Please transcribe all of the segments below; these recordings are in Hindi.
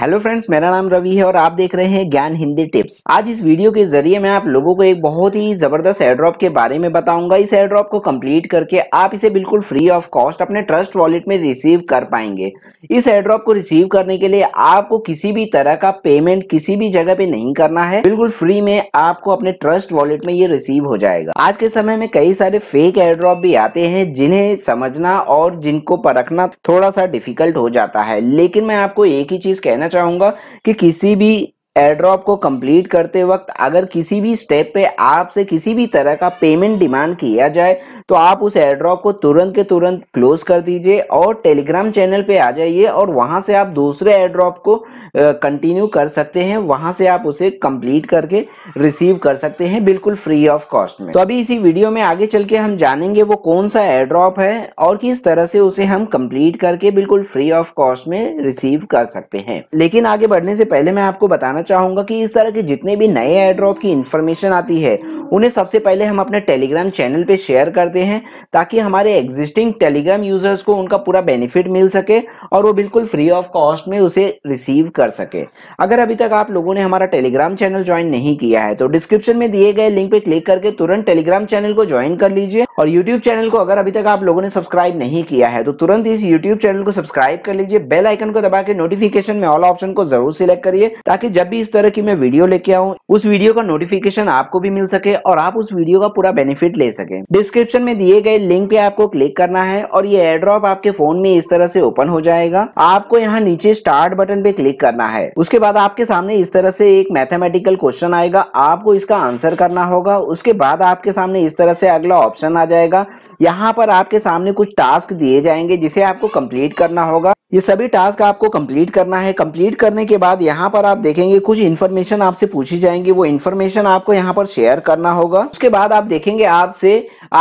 हेलो फ्रेंड्स मेरा नाम रवि है और आप देख रहे हैं ज्ञान हिंदी टिप्स आज इस वीडियो के जरिए मैं आप लोगों को एक बहुत ही जबरदस्त एयरड्रॉप के बारे में बताऊंगा इस एयरड्रॉप को कंप्लीट करके आप इसे बिल्कुल फ्री ऑफ कॉस्ट अपने ट्रस्ट वॉलेट में रिसीव कर पाएंगे इस एयरड्रॉप को रिसीव करने के लिए आपको किसी भी तरह का पेमेंट किसी भी जगह पे नहीं करना है बिल्कुल फ्री में आपको अपने ट्रस्ट वॉलेट में ये रिसीव हो जाएगा आज के समय में कई सारे फेक एड्रॉप भी आते हैं जिन्हें समझना और जिनको परखना थोड़ा सा डिफिकल्ट हो जाता है लेकिन मैं आपको एक ही चीज कहना चाहूंगा कि किसी भी एड्रॉप को कंप्लीट करते वक्त अगर किसी भी स्टेप पे आपसे किसी भी तरह का पेमेंट डिमांड किया जाए तो आप उस एड्रॉप को तुरंत के तुरंत क्लोज कर दीजिए और टेलीग्राम चैनल पे आ जाइए और वहां से आप दूसरे एड्रॉप को कंटिन्यू कर सकते हैं वहां से आप उसे कंप्लीट करके रिसीव कर सकते हैं बिल्कुल फ्री ऑफ कॉस्ट में तो अभी इसी वीडियो में आगे चल के हम जानेंगे वो कौन सा एड्रॉप है और किस तरह से उसे हम कंप्लीट करके बिल्कुल फ्री ऑफ कॉस्ट में रिसीव कर सकते हैं लेकिन आगे बढ़ने से पहले मैं आपको बताना चाहूंगा कि इस तरह के जितने भी नए एड्रॉप की इन्फॉर्मेशन आती है उन्हें सबसे पहले हम अपने टेलीग्राम चैनल पे शेयर करते हैं ताकि हमारे एग्जिस्टिंग टेलीग्राम यूजर्स को उनका पूरा बेनिफिट मिल सके और वो बिल्कुल फ्री ऑफ कॉस्ट में उसे रिसीव कर सके अगर अभी तक आप लोगों ने हमारा टेलीग्राम चैनल ज्वाइन नहीं किया है तो डिस्क्रिप्शन में दिए गए लिंक पे क्लिक करके तुरंत टेलीग्राम चैनल को ज्वाइन कर लीजिए और YouTube चैनल को अगर अभी तक आप लोगों ने सब्सक्राइब नहीं किया है तो तुरंत इस YouTube चैनल को सब्सक्राइब कर लीजिए बेल आइकन को दबा के नोटिफिकेशन में ऑल ऑप्शन को जरूर सिलेक्ट करिए ताकि जब भी इस तरह की मैं वीडियो लेके आऊँ उस वीडियो का नोटिफिकेशन आपको भी मिल सके और आप उस वीडियो का पूरा बेनिफिट ले सके डिस्क्रिप्शन में दिए गए लिंक पे आपको क्लिक करना है और ये एड्रॉप आपके फोन में इस तरह से ओपन हो जाएगा आपको यहाँ नीचे स्टार्ट बटन पे क्लिक करना है उसके बाद आपके सामने इस तरह से एक मैथमेटिकल क्वेश्चन आएगा आपको इसका आंसर करना होगा उसके बाद आपके सामने इस तरह से अगला ऑप्शन आ जाएगा यहाँ पर आपके सामने कुछ टास्क दिए जाएंगे जिसे आपको कंप्लीट करना होगा ये सभी टास्क आपको कंप्लीट करना है कंप्लीट करने के बाद यहाँ पर आप देखेंगे कुछ इन्फॉर्मेशन आपसे पूछी जाएंगी वो इन्फॉर्मेशन आपको यहाँ पर शेयर करना होगा उसके बाद आप देखेंगे आपसे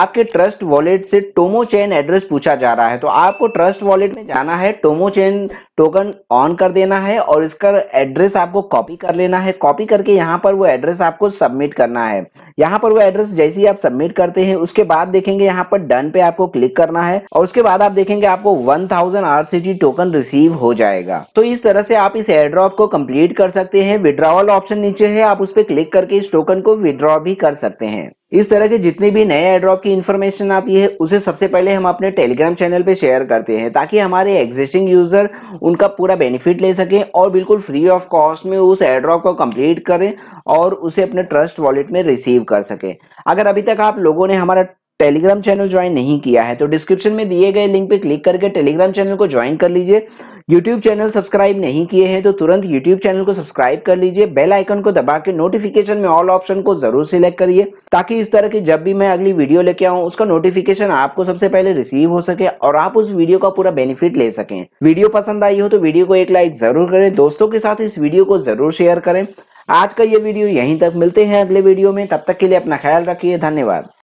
आपके ट्रस्ट वॉलेट से टोमो चेन एड्रेस पूछा जा रहा है तो आपको ट्रस्ट वॉलेट में जाना है टोमो चेन टोकन ऑन कर देना है और इसका एड्रेस आपको कॉपी कर लेना है कॉपी करके यहाँ पर वो एड्रेस आपको सबमिट करना है यहाँ पर वो एड्रेस जैसे ही आप सबमिट करते हैं उसके बाद देखेंगे यहाँ पर डन पे आपको क्लिक करना है और उसके बाद आप देखेंगे आपको 1000 थाउजेंड टोकन रिसीव हो जाएगा तो इस तरह से आप इस एड्रॉप को कंप्लीट कर सकते हैं विड्रॉवल ऑप्शन नीचे है आप उस पर क्लिक करके इस टोकन को विड्रॉ भी कर सकते हैं इस तरह के जितने भी नए एड्रॉप की इन्फॉर्मेशन आती है उसे सबसे पहले हम अपने टेलीग्राम चैनल पे शेयर करते हैं ताकि हमारे एग्जिस्टिंग यूज़र उनका पूरा बेनिफिट ले सकें और बिल्कुल फ्री ऑफ कॉस्ट में उस एड्रॉप को कंप्लीट करें और उसे अपने ट्रस्ट वॉलेट में रिसीव कर सकें अगर अभी तक आप लोगों ने हमारा टेलीग्राम चैनल ज्वाइन नहीं किया है तो डिस्क्रिप्शन में दिए गए लिंक पे क्लिक करके टेलीग्राम चैनल को ज्वाइन कर लीजिए यूट्यूब चैनल सब्सक्राइब नहीं किए हैं तो तुरंत यूट्यूब चैनल को सब्सक्राइब कर लीजिए बेल आइकन को दबा के नोटिफिकेशन में ऑल ऑप्शन को जरूर सिलेक्ट करिए ताकि इस तरह की जब भी मैं अगली वीडियो लेके आऊँ उसका नोटिफिकेशन आपको सबसे पहले रिसीव हो सके और आप उस वीडियो का पूरा बेनिफिट ले सकें वीडियो पसंद आई हो तो वीडियो को एक लाइक जरूर करें दोस्तों के साथ इस वीडियो को जरूर शेयर करें आज का ये वीडियो यहीं तक मिलते हैं अगले वीडियो में तब तक के लिए अपना ख्याल रखिए धन्यवाद